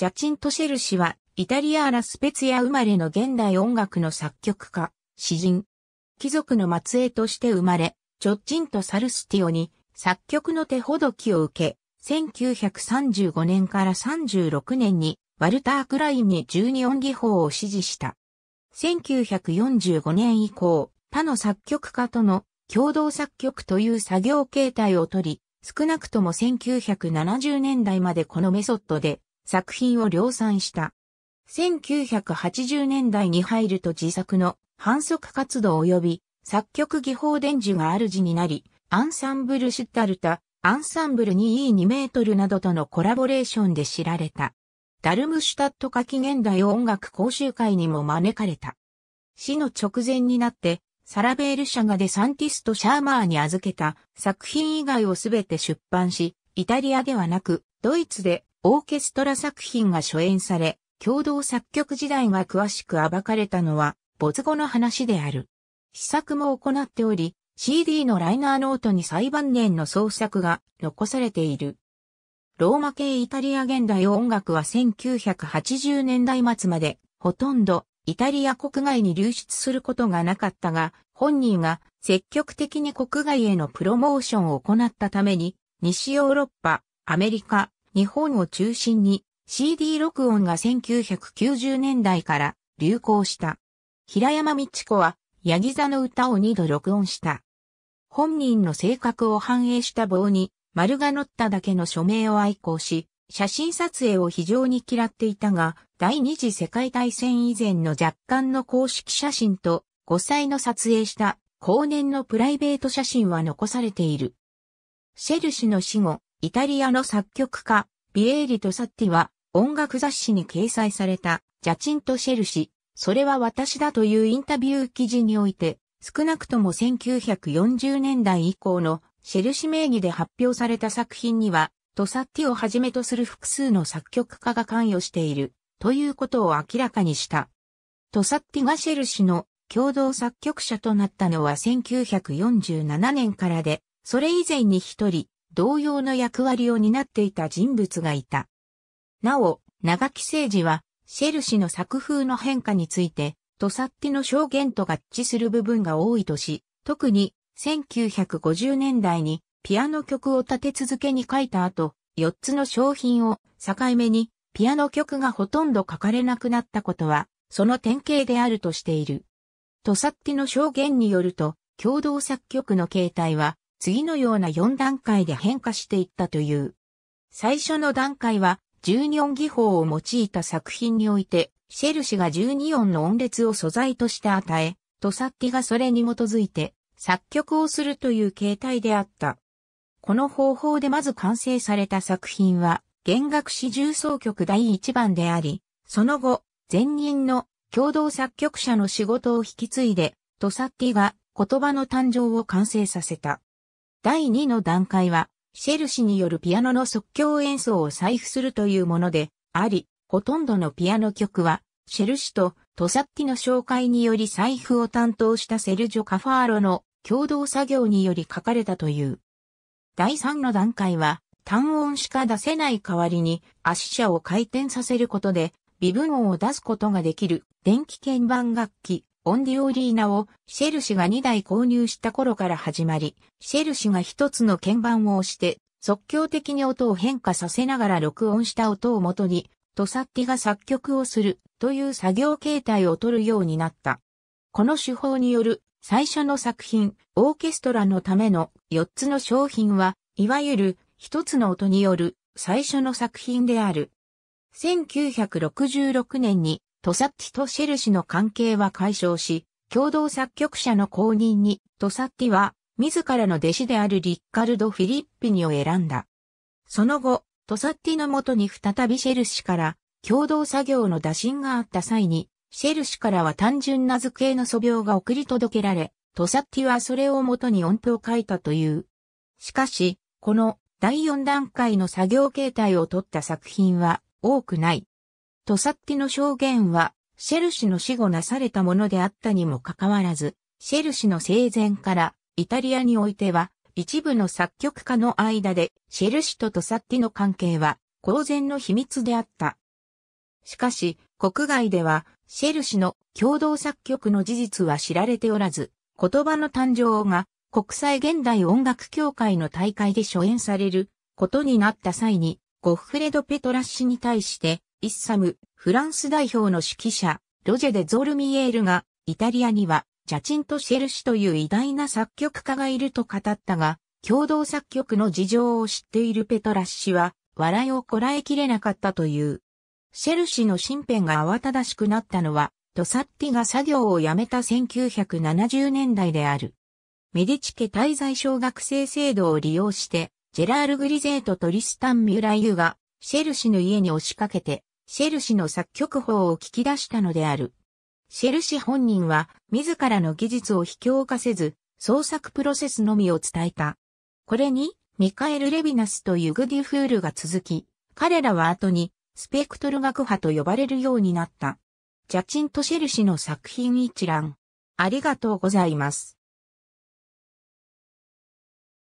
ジャチント・シェル氏は、イタリアーラ・スペツィア生まれの現代音楽の作曲家、詩人。貴族の末裔として生まれ、ジョッチンとサルスティオに作曲の手ほどきを受け、1935年から36年にワルター・クラインに12音技法を支持した。1945年以降、他の作曲家との共同作曲という作業形態をとり、少なくとも1970年代までこのメソッドで作品を量産した。1980年代に入ると自作の反則活動及び作曲技法伝授が主になり、アンサンブルシュタルタ、アンサンブル 2E2 メートルなどとのコラボレーションで知られた。ダルムシュタット夏季現代音楽講習会にも招かれた。死の直前になって、サラベール社がデサンティスト・シャーマーに預けた作品以外をすべて出版し、イタリアではなく、ドイツでオーケストラ作品が初演され、共同作曲時代が詳しく暴かれたのは、没後の話である。試作も行っており、CD のライナーノートに最晩年の創作が残されている。ローマ系イタリア現代音楽は1980年代末まで、ほとんどイタリア国外に流出することがなかったが、本人が積極的に国外へのプロモーションを行ったために、西ヨーロッパ、アメリカ、日本を中心に CD 録音が1990年代から流行した。平山道子は、ヤギ座の歌を2度録音した。本人の性格を反映した棒に、丸が乗っただけの署名を愛好し、写真撮影を非常に嫌っていたが、第二次世界大戦以前の若干の公式写真と、5歳の撮影した後年のプライベート写真は残されている。シェル氏の死後、イタリアの作曲家、ビエーリとサッティは、音楽雑誌に掲載された、ジャチンとシェル氏、それは私だというインタビュー記事において、少なくとも1940年代以降のシェル氏名義で発表された作品には、トサッティをはじめとする複数の作曲家が関与している、ということを明らかにした。トサッティがシェル氏の共同作曲者となったのは1947年からで、それ以前に一人、同様の役割を担っていた人物がいた。なお、長木誠二は、シェル氏の作風の変化について、トサッティの証言と合致する部分が多いとし、特に1950年代にピアノ曲を立て続けに書いた後、4つの商品を境目にピアノ曲がほとんど書かれなくなったことは、その典型であるとしている。トサッティの証言によると、共同作曲の形態は、次のような4段階で変化していったという。最初の段階は、12音技法を用いた作品において、シェル氏が12音の音列を素材として与え、トサッティがそれに基づいて作曲をするという形態であった。この方法でまず完成された作品は、弦楽詩重奏曲第1番であり、その後、前任の共同作曲者の仕事を引き継いで、トサッティが言葉の誕生を完成させた。第2の段階は、シェル氏によるピアノの即興演奏を採布するというもので、あり、ほとんどのピアノ曲は、シェル氏とトサッティの紹介により採布を担当したセルジョ・カファーロの共同作業により書かれたという。第3の段階は、単音しか出せない代わりに足車を回転させることで微分音を出すことができる電気鍵盤楽器オンディオリーナをシェル氏が2台購入した頃から始まり、シェル氏が一つの鍵盤を押して、即興的に音を変化させながら録音した音をもとに、トサッティが作曲をするという作業形態を取るようになった。この手法による最初の作品、オーケストラのための4つの商品は、いわゆる一つの音による最初の作品である。1966年にトサッティとシェル氏の関係は解消し、共同作曲者の公認にトサッティは自らの弟子であるリッカルド・フィリッピニを選んだ。その後、トサッティのもとに再びシェル氏から共同作業の打診があった際に、シェル氏からは単純な図形の素描が送り届けられ、トサッティはそれをもとに音符を書いたという。しかし、この第4段階の作業形態を取った作品は多くない。トサッティの証言は、シェル氏の死後なされたものであったにもかかわらず、シェル氏の生前から、イタリアにおいては、一部の作曲家の間で、シェル氏とトサッティの関係は、公然の秘密であった。しかし、国外では、シェル氏の共同作曲の事実は知られておらず、言葉の誕生が国際現代音楽協会の大会で初演されることになった際に、ゴッフレド・ペトラッシに対して、イッサム、フランス代表の指揮者、ロジェ・デ・ゾルミエールが、イタリアには、ジャチンとシェルシという偉大な作曲家がいると語ったが、共同作曲の事情を知っているペトラッ氏は、笑いをこらえきれなかったという。シェル氏の身辺が慌ただしくなったのは、ドサッティが作業をやめた1970年代である。メディチ家滞在小学生制度を利用して、ジェラール・グリゼートとリスタン・ミュラユが、シェル氏の家に押しかけて、シェル氏の作曲法を聞き出したのである。シェル氏本人は、自らの技術を卑怯化せず、創作プロセスのみを伝えた。これに、ミカエル・レビナスとユグディフールが続き、彼らは後に、スペクトル学派と呼ばれるようになった。ジャチンとシェル氏の作品一覧。ありがとうございます。